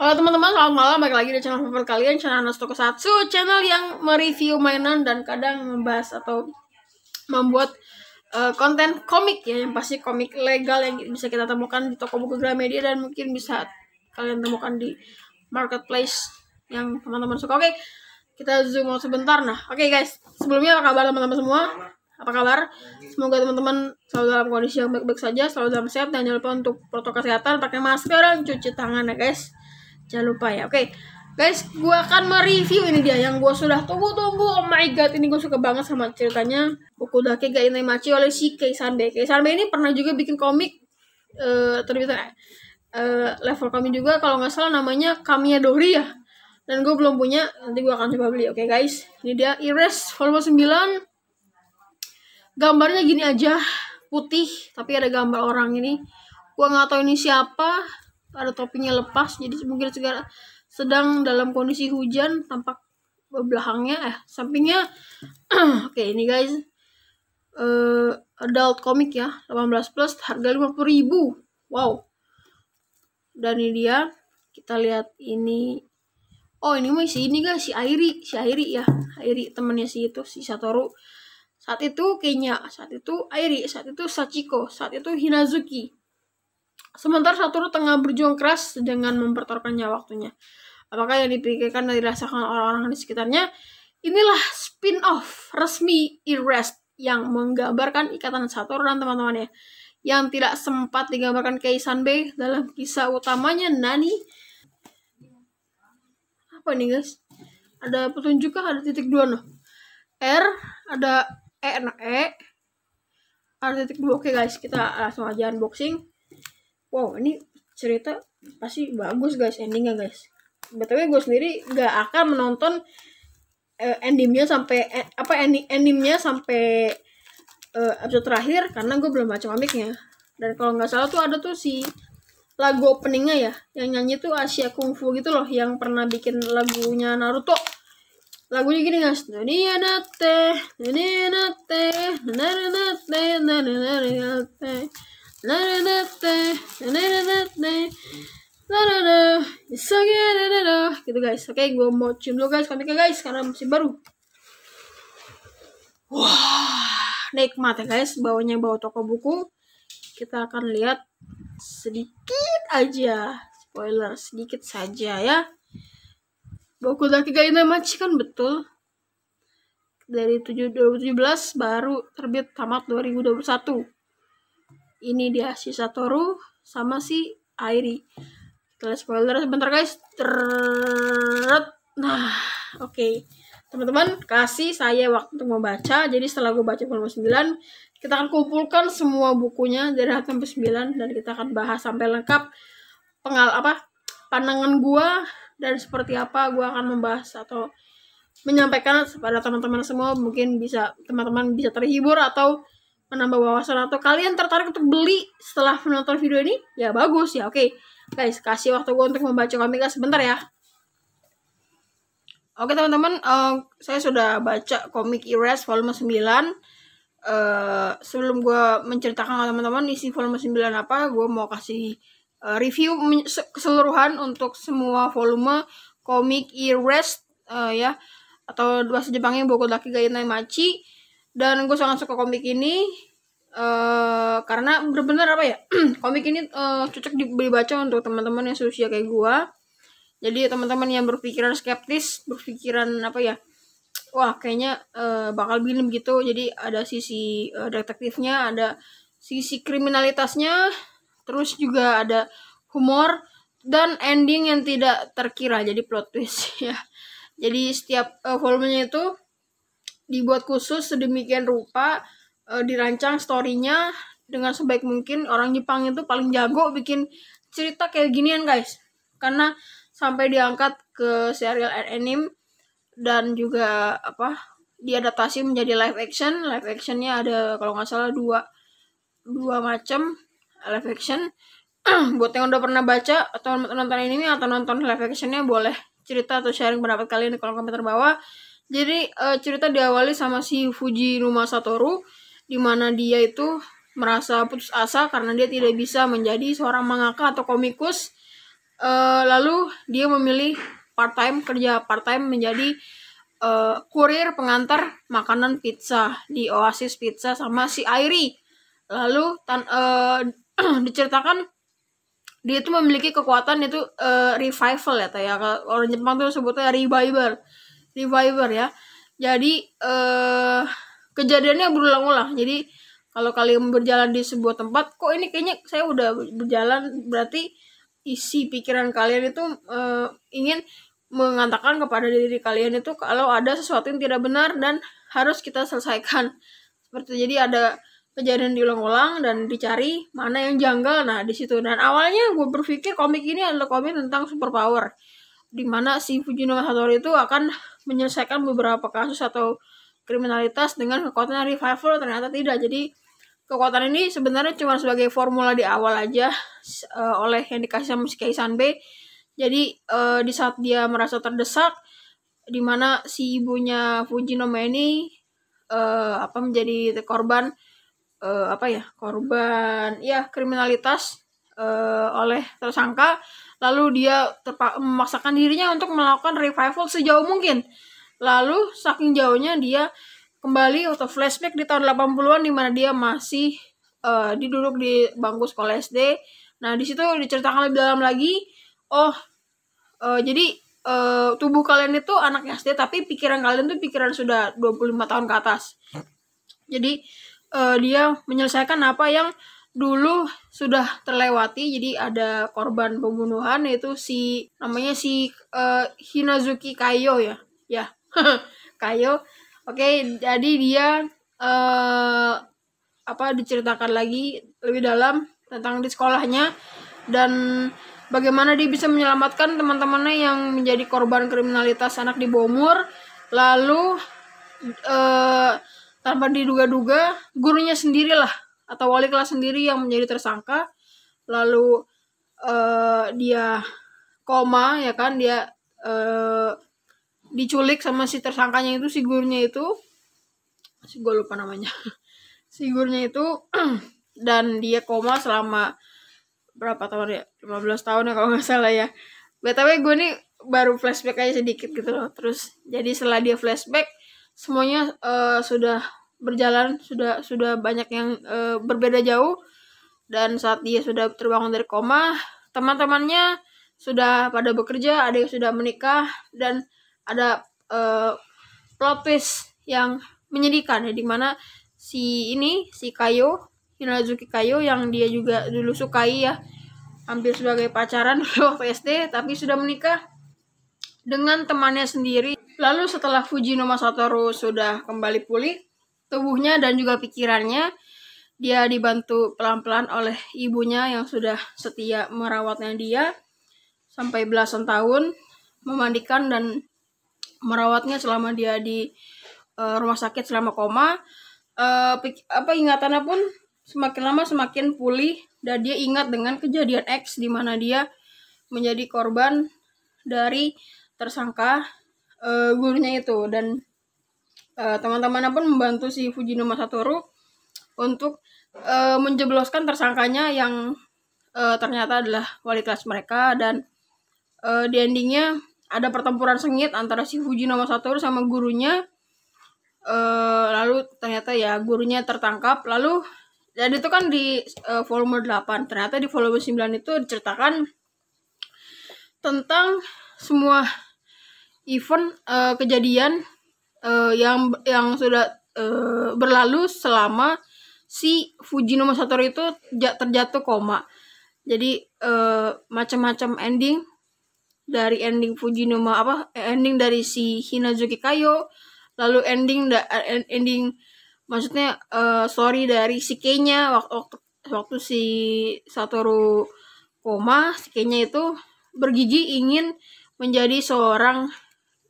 Halo teman-teman, selamat malam. Balik lagi di channel favorit kalian, channel Nosto Kesatsu. Channel yang mereview mainan dan kadang membahas atau membuat uh, konten komik ya. Yang pasti komik legal yang bisa kita temukan di toko buku Gramedia dan mungkin bisa kalian temukan di marketplace yang teman-teman suka. Oke, kita zoom out sebentar. Nah, oke guys. Sebelumnya apa kabar teman-teman semua? Apa kabar? Semoga teman-teman selalu dalam kondisi yang baik-baik saja, selalu dalam sehat dan jangan lupa untuk protokol kesehatan, pakai masker dan cuci tangan ya guys jangan lupa ya oke okay. guys gue akan mereview ini dia yang gue sudah tunggu-tunggu oh my god ini gue suka banget sama ceritanya buku dake ga maci oleh si Kei Sanbe Kei Sanbe ini pernah juga bikin komik uh, eh, terbitan uh, eh, level kami juga kalau nggak salah namanya Kamiya Dori ya dan gue belum punya nanti gue akan coba beli oke okay, guys ini dia Ires volume 9 gambarnya gini aja putih tapi ada gambar orang ini gue nggak tahu ini siapa ada topinya lepas jadi mungkin segera sedang dalam kondisi hujan tampak belakangnya eh sampingnya oke ini guys uh, adult komik ya 18 plus harga 50 ribu wow dan ini dia kita lihat ini oh ini mah si ini guys si Airi si Airi ya Airi temennya si itu si Satoru saat itu kayaknya saat itu Airi saat itu Sachiko saat itu Hinazuki Sementara Satoru tengah berjuang keras dengan mempertaruhkannya waktunya. Apakah yang dipikirkan dan dirasakan orang-orang di sekitarnya? Inilah spin-off resmi Erased yang menggambarkan ikatan Satoru dan teman-temannya yang tidak sempat digambarkan Kei Sanbei dalam kisah utamanya Nani. Apa ini guys? Ada petunjuk kah? Ada titik dua noh. R ada E nah E ada titik dua oke guys kita langsung aja unboxing wow ini cerita pasti bagus guys endingnya guys btw gue sendiri gak akan menonton uh, endingnya sampai eh, apa endingnya sampai uh, episode terakhir karena gue belum baca komiknya dan kalau nggak salah tuh ada tuh si lagu openingnya ya yang nyanyi tuh Asia Kungfu gitu loh yang pernah bikin lagunya Naruto lagunya gini guys dunia nate dunia nate nate nate nate nate gitu guys oke gue mau cium dulu guys komiknya guys karena masih baru wah nikmat ya guys bawahnya bawa toko buku kita akan lihat sedikit aja spoiler sedikit saja ya buku Dakiga Inamachi kan betul dari 7, 2017 baru terbit tamat 2021 ini dia si Satoru sama si Airi kita lihat spoiler sebentar guys Terut. nah oke okay. teman-teman kasih saya waktu untuk membaca jadi setelah gue baca volume 9 kita akan kumpulkan semua bukunya dari volume sampai 9 dan kita akan bahas sampai lengkap pengal apa pandangan gue dan seperti apa gue akan membahas atau menyampaikan kepada teman-teman semua mungkin bisa teman-teman bisa terhibur atau menambah wawasan atau kalian tertarik untuk beli setelah menonton video ini ya bagus ya oke okay. guys kasih waktu gue untuk membaca komiknya sebentar ya oke okay, teman-teman uh, saya sudah baca komik Ires volume 9 uh, eh, sebelum gue menceritakan ke teman-teman isi volume 9 apa gue mau kasih uh, review keseluruhan untuk semua volume komik Ires uh, ya atau dua sejepangnya Boku Laki naik Machi dan gue sangat suka komik ini uh, karena bener-bener apa ya komik ini uh, cocok dibaca untuk teman-teman yang seusia kayak gue jadi teman-teman yang berpikiran skeptis berpikiran apa ya wah kayaknya uh, bakal film gitu jadi ada sisi uh, detektifnya ada sisi kriminalitasnya terus juga ada humor dan ending yang tidak terkira jadi plot twist ya jadi setiap uh, volumenya itu dibuat khusus sedemikian rupa e, dirancang storynya dengan sebaik mungkin orang Jepang itu paling jago bikin cerita kayak ginian guys karena sampai diangkat ke serial anime dan juga apa diadaptasi menjadi live action live actionnya ada kalau nggak salah dua dua macam live action buat yang udah pernah baca atau nonton ini atau nonton live actionnya boleh cerita atau sharing pendapat kalian di kolom komentar bawah jadi uh, cerita diawali sama si Fuji Numa Satoru di mana dia itu merasa putus asa karena dia tidak bisa menjadi seorang mangaka atau komikus. Uh, lalu dia memilih part time kerja part time menjadi uh, kurir pengantar makanan pizza di Oasis Pizza sama si Airi. Lalu tan uh, diceritakan dia itu memiliki kekuatan itu uh, revival ya, ya orang Jepang itu sebutnya revival reviver ya. Jadi eh kejadiannya berulang-ulang. Jadi kalau kalian berjalan di sebuah tempat, kok ini kayaknya saya udah berjalan berarti isi pikiran kalian itu eh, ingin mengatakan kepada diri kalian itu kalau ada sesuatu yang tidak benar dan harus kita selesaikan. Seperti jadi ada kejadian diulang-ulang dan dicari mana yang janggal. Nah, di situ dan awalnya gue berpikir komik ini adalah komik tentang superpower di mana si Fujino Satori itu akan menyelesaikan beberapa kasus atau kriminalitas dengan kekuatan revival ternyata tidak jadi kekuatan ini sebenarnya cuma sebagai formula di awal aja uh, oleh yang dikasih sama si B jadi uh, di saat dia merasa terdesak di mana si ibunya Fujinoma ini uh, apa menjadi korban uh, apa ya korban ya kriminalitas uh, oleh tersangka Lalu dia memaksakan dirinya untuk melakukan revival sejauh mungkin. Lalu saking jauhnya dia kembali atau flashback di tahun 80-an di mana dia masih uh, diduduk di bangku sekolah SD. Nah, di situ diceritakan lebih dalam lagi, oh uh, jadi uh, tubuh kalian itu anak SD tapi pikiran kalian tuh pikiran sudah 25 tahun ke atas. Jadi uh, dia menyelesaikan apa yang dulu sudah terlewati jadi ada korban pembunuhan yaitu si namanya si uh, Hinazuki Kayo ya ya Kayo oke jadi dia uh, apa diceritakan lagi lebih dalam tentang di sekolahnya dan bagaimana dia bisa menyelamatkan teman-temannya yang menjadi korban kriminalitas anak di Bomur lalu uh, tanpa diduga-duga gurunya sendirilah atau wali kelas sendiri yang menjadi tersangka lalu uh, dia koma ya kan dia uh, diculik sama si tersangkanya itu si gurunya itu si gue lupa namanya si gurunya itu dan dia koma selama berapa tahun ya 15 tahun ya kalau nggak salah ya btw gue nih baru flashback aja sedikit gitu loh terus jadi setelah dia flashback semuanya uh, sudah berjalan sudah sudah banyak yang e, berbeda jauh dan saat dia sudah terbangun dari koma teman-temannya sudah pada bekerja ada yang sudah menikah dan ada e, eh, plot yang menyedihkan ya dimana si ini si Kayo Hinazuki Kayo yang dia juga dulu sukai ya hampir sebagai pacaran waktu SD tapi sudah menikah dengan temannya sendiri lalu setelah Fujino Masatoru sudah kembali pulih tubuhnya dan juga pikirannya. Dia dibantu pelan-pelan oleh ibunya yang sudah setia merawatnya dia sampai belasan tahun, memandikan dan merawatnya selama dia di uh, rumah sakit selama koma. Uh, apa ingatannya pun semakin lama semakin pulih dan dia ingat dengan kejadian X di mana dia menjadi korban dari tersangka uh, gurunya itu dan teman eh, teman-temannya pun membantu si Fujino Masatoru untuk uh, menjebloskan tersangkanya yang uh, ternyata adalah wali kelas mereka dan uh, di endingnya ada pertempuran sengit antara si Fujino Masatoru sama gurunya uh, lalu ternyata ya gurunya tertangkap lalu dan itu kan di uh, volume 8 ternyata di volume 9 itu diceritakan tentang semua event uh, kejadian uh, yang yang sudah uh, berlalu selama si Fujinuma Satoru itu terjatuh koma. Jadi uh, macam-macam ending dari ending Fujinuma apa ending dari si Hinazuki Kayo lalu ending da, ending maksudnya uh, story dari si Kenya waktu, waktu waktu si Satoru koma si Kenya itu bergigi ingin menjadi seorang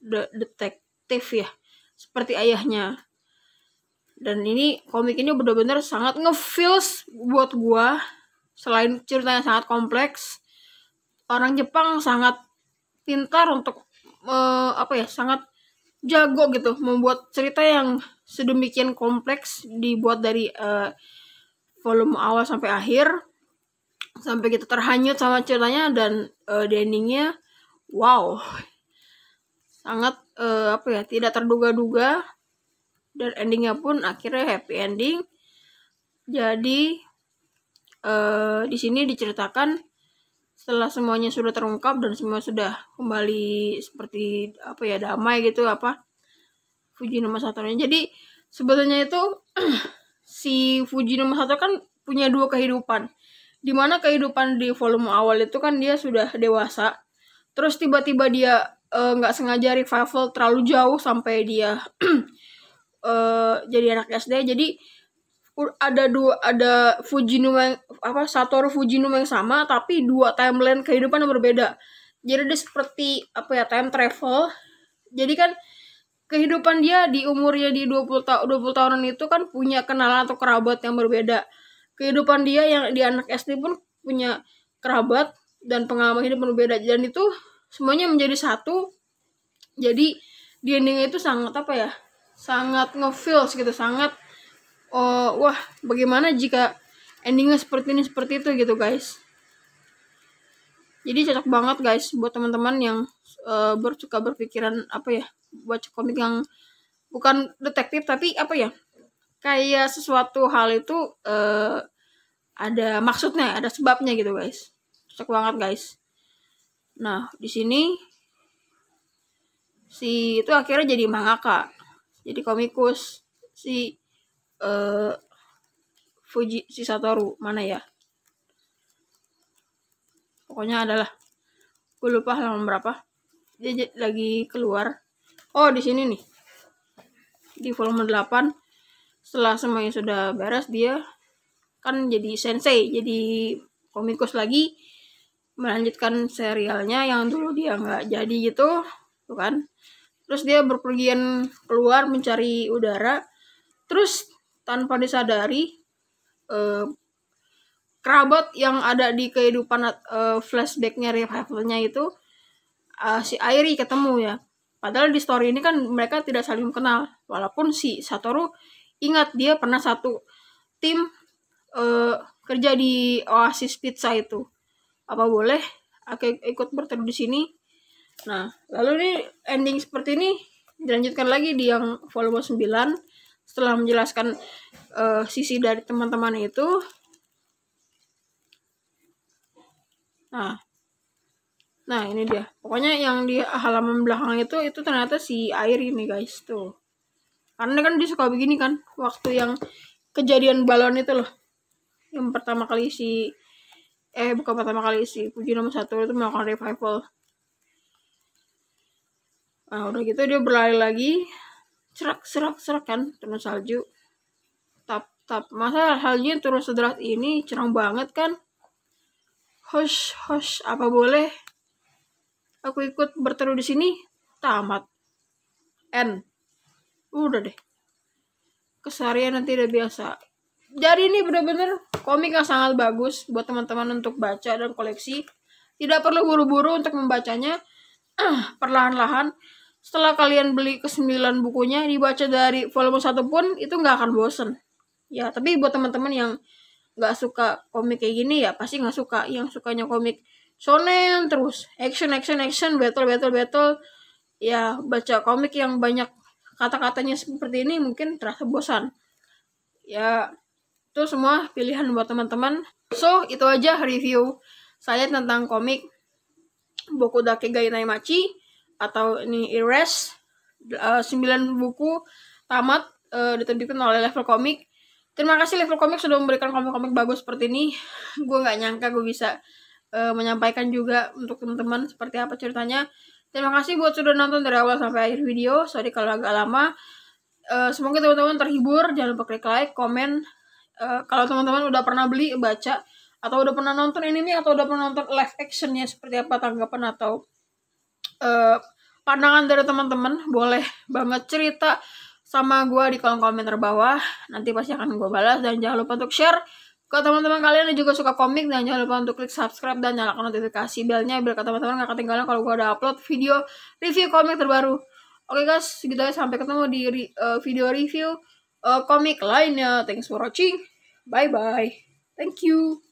de detektif ya seperti ayahnya dan ini komik ini benar-benar sangat ngefeels buat gua selain ceritanya sangat kompleks orang Jepang sangat pintar untuk uh, apa ya sangat jago gitu membuat cerita yang sedemikian kompleks dibuat dari uh, volume awal sampai akhir sampai kita terhanyut sama ceritanya dan uh, endingnya wow sangat uh, apa ya tidak terduga-duga dan endingnya pun akhirnya happy ending jadi uh, di sini diceritakan setelah semuanya sudah terungkap dan semua sudah kembali seperti apa ya damai gitu apa Fuji nomor satunya jadi sebetulnya itu si Fuji nomor satu kan punya dua kehidupan dimana kehidupan di volume awal itu kan dia sudah dewasa terus tiba-tiba dia Eh, nggak uh, sengaja revival terlalu jauh sampai dia uh, jadi anak SD jadi ada dua ada Fujinuma apa Satoru Fujinuma yang sama tapi dua timeline kehidupan yang berbeda jadi dia seperti apa ya time travel jadi kan kehidupan dia di umurnya di 20 tahun 20 tahunan itu kan punya kenalan atau kerabat yang berbeda kehidupan dia yang di anak SD pun punya kerabat dan pengalaman hidup berbeda dan itu semuanya menjadi satu jadi di endingnya itu sangat apa ya sangat ngefeel gitu sangat oh, wah bagaimana jika endingnya seperti ini seperti itu gitu guys jadi cocok banget guys buat teman-teman yang uh, eh, bersuka berpikiran apa ya buat komik yang bukan detektif tapi apa ya kayak sesuatu hal itu uh, ada maksudnya ada sebabnya gitu guys cocok banget guys Nah, di sini si itu akhirnya jadi mangaka, jadi komikus si uh, Fuji si Satoru mana ya? Pokoknya adalah gue lupa halaman berapa. Dia lagi keluar. Oh, di sini nih. Di volume 8 setelah semuanya sudah beres dia kan jadi sensei, jadi komikus lagi melanjutkan serialnya yang dulu dia nggak jadi gitu tuh kan terus dia berpergian keluar mencari udara terus tanpa disadari eh, kerabat yang ada di kehidupan eh, flashbacknya revivalnya itu eh, si Airi ketemu ya padahal di story ini kan mereka tidak saling kenal walaupun si Satoru ingat dia pernah satu tim eh, kerja di Oasis Pizza itu apa boleh aku ikut berteduh di sini nah lalu ini ending seperti ini dilanjutkan lagi di yang volume 9 setelah menjelaskan uh, sisi dari teman-teman itu nah nah ini dia pokoknya yang di halaman belakang itu itu ternyata si air ini guys tuh karena kan dia suka begini kan waktu yang kejadian balon itu loh yang pertama kali si eh bukan pertama kali sih puji nomor satu itu melakukan revival nah udah gitu dia berlari lagi serak serak serak kan turun salju tap tap masa salju turun sederat ini cerang banget kan hosh hosh apa boleh aku ikut berteru di sini tamat n udah deh kesarian nanti udah biasa jadi ini bener-bener komik yang sangat bagus buat teman-teman untuk baca dan koleksi. Tidak perlu buru-buru untuk membacanya. perlahan-lahan setelah kalian beli ke 9 bukunya dibaca dari volume 1 pun itu nggak akan bosen. Ya, tapi buat teman-teman yang nggak suka komik kayak gini ya pasti nggak suka. Yang sukanya komik shonen terus action action action battle battle battle ya baca komik yang banyak kata-katanya seperti ini mungkin terasa bosan ya itu semua pilihan buat teman-teman so itu aja review saya tentang komik buku Dake Gainai Naimachi atau ini Ires uh, 9 buku tamat uh, eh, diterbitkan oleh Level Komik terima kasih Level Komik sudah memberikan komik-komik bagus seperti ini gue nggak nyangka gue bisa uh, menyampaikan juga untuk teman-teman seperti apa ceritanya terima kasih buat sudah nonton dari awal sampai akhir video sorry kalau agak lama Uh, semoga teman-teman terhibur. Jangan lupa klik like, komen, Eh, kalau teman-teman udah pernah beli baca atau udah pernah nonton ini atau udah pernah nonton live actionnya seperti apa tanggapan atau uh, pandangan dari teman-teman boleh banget cerita sama gue di kolom komentar bawah nanti pasti akan gue balas dan jangan lupa untuk share ke teman-teman kalian yang juga suka komik dan jangan lupa untuk klik subscribe dan nyalakan notifikasi belnya biar teman-teman gak ketinggalan kalau gue ada upload video review komik terbaru Oke guys, segitu aja sampai ketemu di uh, video review uh, komik lainnya. Thanks for watching. Bye bye. Thank you.